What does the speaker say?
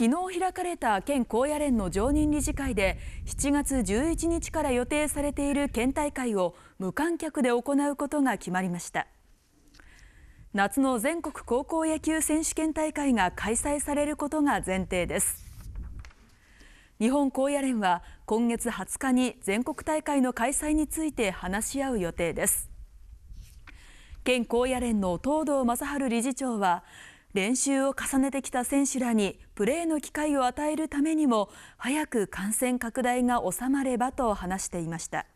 昨日開かれた県高野連の常任理事会で7月11日から予定されている県大会を無観客で行うことが決まりました夏の全国高校野球選手権大会が開催されることが前提です日本高野連は今月20日に全国大会の開催について話し合う予定です県高野連の東堂正治理事長は練習を重ねてきた選手らにプレーの機会を与えるためにも早く感染拡大が収まればと話していました。